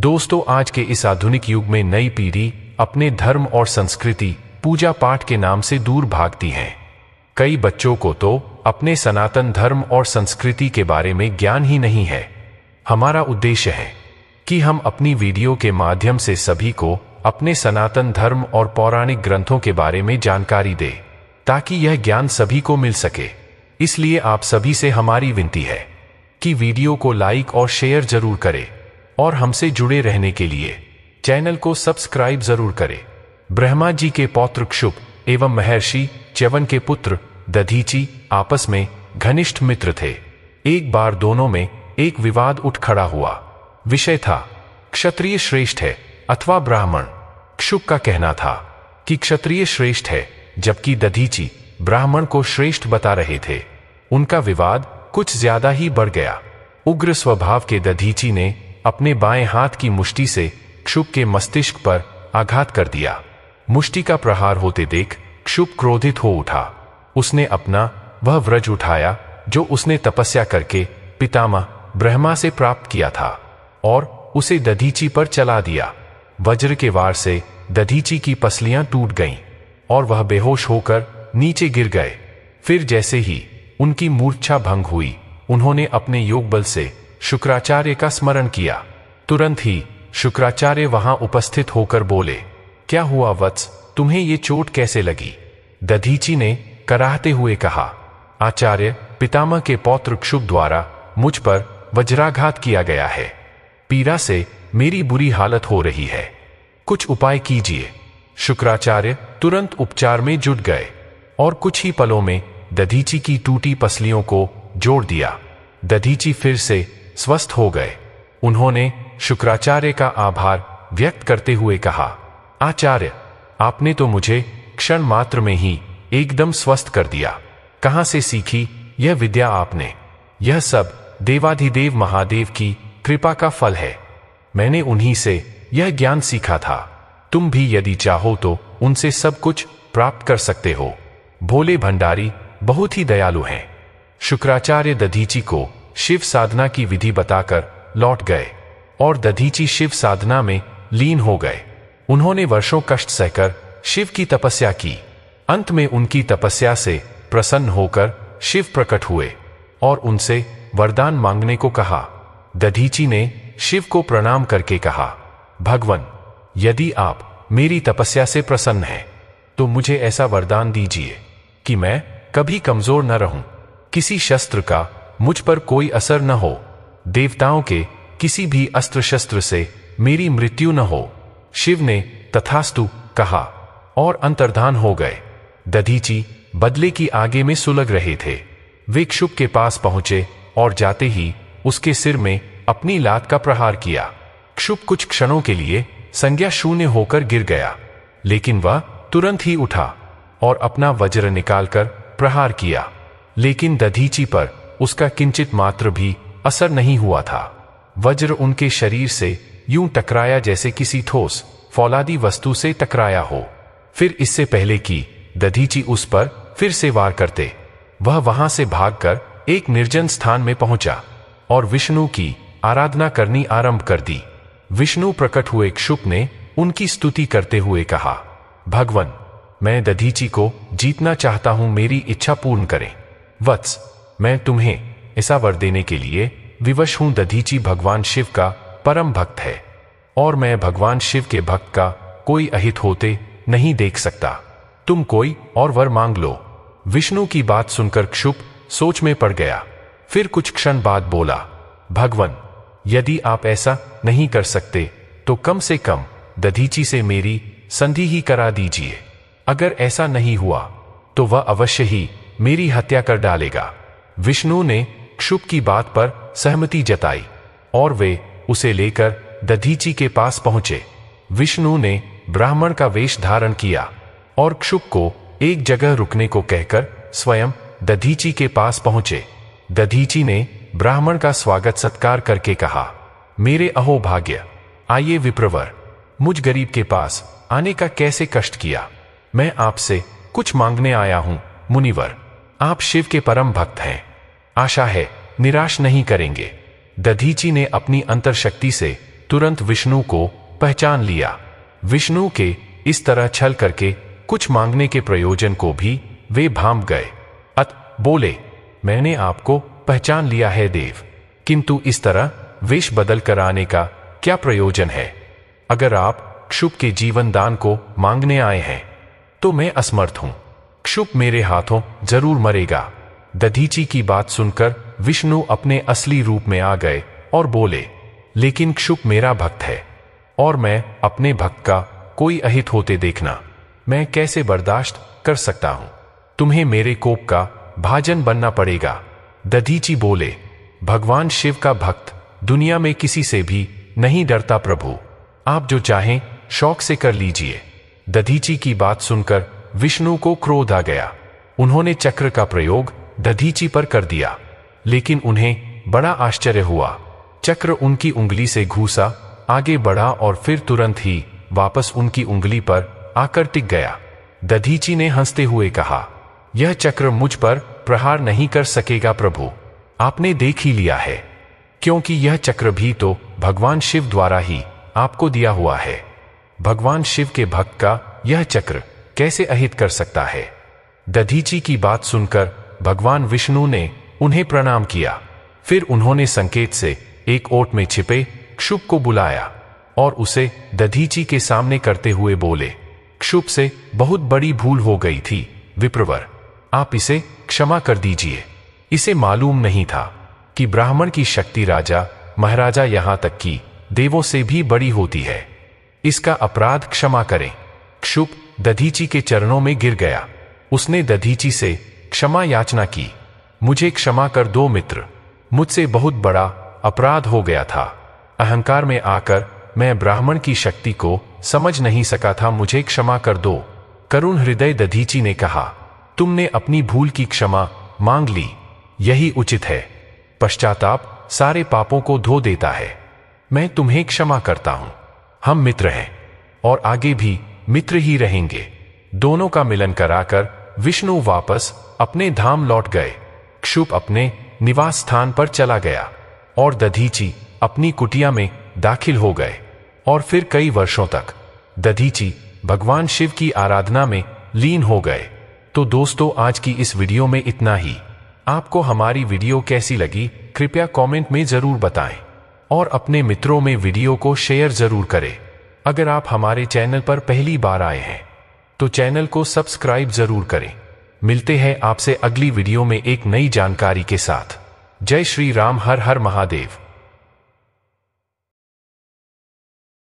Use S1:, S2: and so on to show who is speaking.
S1: दोस्तों आज के इस आधुनिक युग में नई पीढ़ी अपने धर्म और संस्कृति पूजा पाठ के नाम से दूर भागती है कई बच्चों को तो अपने सनातन धर्म और संस्कृति के बारे में ज्ञान ही नहीं है हमारा उद्देश्य है कि हम अपनी वीडियो के माध्यम से सभी को अपने सनातन धर्म और पौराणिक ग्रंथों के बारे में जानकारी दे ताकि यह ज्ञान सभी को मिल सके इसलिए आप सभी से हमारी विनती है कि वीडियो को लाइक और शेयर जरूर करें और हमसे जुड़े रहने के लिए चैनल को सब्सक्राइब जरूर करें ब्रह्मा जी के पौत्र क्षुभ एवं महर्षि च्यवन के पुत्र दधीची आपस में घनिष्ठ मित्र थे एक बार दोनों में एक विवाद उठ खड़ा हुआ विषय था क्षत्रिय श्रेष्ठ है अथवा ब्राह्मण क्षुभ का कहना था कि क्षत्रिय श्रेष्ठ है जबकि दधीची ब्राह्मण को श्रेष्ठ बता रहे थे उनका विवाद कुछ ज्यादा ही बढ़ गया उग्र स्वभाव के दधीची ने अपने बाएं हाथ की मुष्टि से क्षुभ के मस्तिष्क पर आघात कर दिया मुष्टि का प्रहार होते देख क्षुभ क्रोधित हो उठा उसने अपना वह व्रज उठाया जो उसने तपस्या करके पितामह ब्रह्मा से प्राप्त किया था और उसे दधीची पर चला दिया वज्र के वार से दधीची की पसलियां टूट गईं और वह बेहोश होकर नीचे गिर गए फिर जैसे ही उनकी मूर्छा भंग हुई उन्होंने अपने योग बल से शुक्राचार्य का स्मरण किया तुरंत ही शुक्राचार्य वहां उपस्थित होकर बोले क्या हुआ वत्स तुम्हें ये चोट कैसे लगी दधीची ने कराहते हुए कहा आचार्य पितामह के पौत्र क्षुभ द्वारा मुझ पर वज्राघात किया गया है पीरा से मेरी बुरी हालत हो रही है कुछ उपाय कीजिए शुक्राचार्य तुरंत उपचार में जुट गए और कुछ ही पलों में दधीची की टूटी पसलियों को जोड़ दिया दधीची फिर से स्वस्थ हो गए उन्होंने शुक्राचार्य का आभार व्यक्त करते हुए कहा आचार्य आपने तो मुझे क्षण मात्र में ही एकदम स्वस्थ कर दिया कहां से सीखी यह विद्या आपने यह सब देवाधिदेव महादेव की कृपा का फल है मैंने उन्हीं से यह ज्ञान सीखा था तुम भी यदि चाहो तो उनसे सब कुछ प्राप्त कर सकते हो भोले भंडारी बहुत ही दयालु हैं शुक्राचार्य दधीची को शिव साधना की विधि बताकर लौट गए और दधीची शिव साधना में लीन हो गए उन्होंने वर्षों कष्ट सहकर शिव की तपस्या की अंत में उनकी तपस्या से प्रसन्न होकर शिव प्रकट हुए और उनसे वरदान मांगने को कहा दधीची ने शिव को प्रणाम करके कहा भगवान यदि आप मेरी तपस्या से प्रसन्न हैं तो मुझे ऐसा वरदान दीजिए कि मैं कभी कमजोर न रहूं किसी शस्त्र का मुझ पर कोई असर न हो देवताओं के किसी भी अस्त्र शस्त्र से मेरी मृत्यु न हो शिव ने तथास्तु कहा और अंतर्धान हो गए दधीची बदले की आगे में सुलग रहे थे वे क्षुभ के पास पहुंचे और जाते ही उसके सिर में अपनी लात का प्रहार किया क्षुभ कुछ क्षणों के लिए संज्ञा शून्य होकर गिर गया लेकिन वह तुरंत ही उठा और अपना वज्र निकालकर प्रहार किया लेकिन दधीची पर उसका किंचित मात्र भी असर नहीं हुआ था वज्र उनके शरीर से यूं टकराया जैसे किसी ठोस फौलादी वस्तु से टकराया हो फिर इससे पहले कि दधीची उस पर फिर से वार करते वह वहां से भागकर एक निर्जन स्थान में पहुंचा और विष्णु की आराधना करनी आरंभ कर दी विष्णु प्रकट हुए क्षुप ने उनकी स्तुति करते हुए कहा भगवान मैं दधीची को जीतना चाहता हूं मेरी इच्छा पूर्ण करें वत्स मैं तुम्हें ऐसा वर देने के लिए विवश हूं दधीची भगवान शिव का परम भक्त है और मैं भगवान शिव के भक्त का कोई अहित होते नहीं देख सकता तुम कोई और वर मांग लो विष्णु की बात सुनकर क्षुभ सोच में पड़ गया फिर कुछ क्षण बाद बोला भगवान यदि आप ऐसा नहीं कर सकते तो कम से कम दधीची से मेरी संधि ही करा दीजिए अगर ऐसा नहीं हुआ तो वह अवश्य ही मेरी हत्या कर डालेगा विष्णु ने क्षुप की बात पर सहमति जताई और वे उसे लेकर दधीची के पास पहुंचे विष्णु ने ब्राह्मण का वेश धारण किया और क्षुप को एक जगह रुकने को कहकर स्वयं दधीची के पास पहुंचे दधीची ने ब्राह्मण का स्वागत सत्कार करके कहा मेरे अहो भाग्य आइए विप्रवर मुझ गरीब के पास आने का कैसे कष्ट किया मैं आपसे कुछ मांगने आया हूं मुनिवर आप शिव के परम भक्त हैं आशा है निराश नहीं करेंगे दधीची ने अपनी अंतरशक्ति से तुरंत विष्णु को पहचान लिया विष्णु के इस तरह छल करके कुछ मांगने के प्रयोजन को भी वे भांप गए अत बोले मैंने आपको पहचान लिया है देव किंतु इस तरह वेश बदल कर आने का क्या प्रयोजन है अगर आप क्षुभ के जीवन दान को मांगने आए हैं तो मैं असमर्थ हूं क्षुभ मेरे हाथों जरूर मरेगा दधीची की बात सुनकर विष्णु अपने असली रूप में आ गए और बोले लेकिन क्षुप मेरा भक्त है और मैं अपने भक्त का कोई अहित होते देखना मैं कैसे बर्दाश्त कर सकता हूं तुम्हें मेरे कोप का भाजन बनना पड़ेगा दधीची बोले भगवान शिव का भक्त दुनिया में किसी से भी नहीं डरता प्रभु आप जो चाहें शौक से कर लीजिए दधीची की बात सुनकर विष्णु को क्रोध आ गया उन्होंने चक्र का प्रयोग दधीची पर कर दिया लेकिन उन्हें बड़ा आश्चर्य हुआ चक्र उनकी उंगली से घूसा आगे बढ़ा और फिर तुरंत ही वापस उनकी उंगली पर आकर टिक गया दधीची ने हंसते हुए कहा यह चक्र मुझ पर प्रहार नहीं कर सकेगा प्रभु आपने देख ही लिया है क्योंकि यह चक्र भी तो भगवान शिव द्वारा ही आपको दिया हुआ है भगवान शिव के भक्त का यह चक्र कैसे अहित कर सकता है दधीची की बात सुनकर भगवान विष्णु ने उन्हें प्रणाम किया फिर उन्होंने संकेत से एक ओट में छिपे क्षुभ को बुलाया और उसे दधीची के सामने करते हुए बोले क्षुभ से बहुत बड़ी भूल हो गई थी विप्रवर आप इसे क्षमा कर दीजिए इसे मालूम नहीं था कि ब्राह्मण की शक्ति राजा महाराजा यहां तक कि देवों से भी बड़ी होती है इसका अपराध क्षमा करें क्षुप दधीची के चरणों में गिर गया उसने दधीची से क्षमा याचना की मुझे क्षमा कर दो मित्र मुझसे बहुत बड़ा अपराध हो गया था अहंकार में आकर मैं ब्राह्मण की शक्ति को समझ नहीं सका था मुझे क्षमा कर दो करुण हृदय दधीची ने कहा तुमने अपनी भूल की क्षमा मांग ली यही उचित है पश्चाताप सारे पापों को धो देता है मैं तुम्हें क्षमा करता हूं हम मित्र हैं और आगे भी मित्र ही रहेंगे दोनों का मिलन कराकर विष्णु वापस अपने धाम लौट गए क्षुप अपने निवास स्थान पर चला गया और दधीची अपनी कुटिया में दाखिल हो गए और फिर कई वर्षों तक दधीची भगवान शिव की आराधना में लीन हो गए तो दोस्तों आज की इस वीडियो में इतना ही आपको हमारी वीडियो कैसी लगी कृपया कमेंट में ज़रूर बताएं और अपने मित्रों में वीडियो को शेयर ज़रूर करें अगर आप हमारे चैनल पर पहली बार आए हैं तो चैनल को सब्सक्राइब ज़रूर करें मिलते हैं आपसे अगली वीडियो में एक नई जानकारी के साथ जय श्री राम हर हर महादेव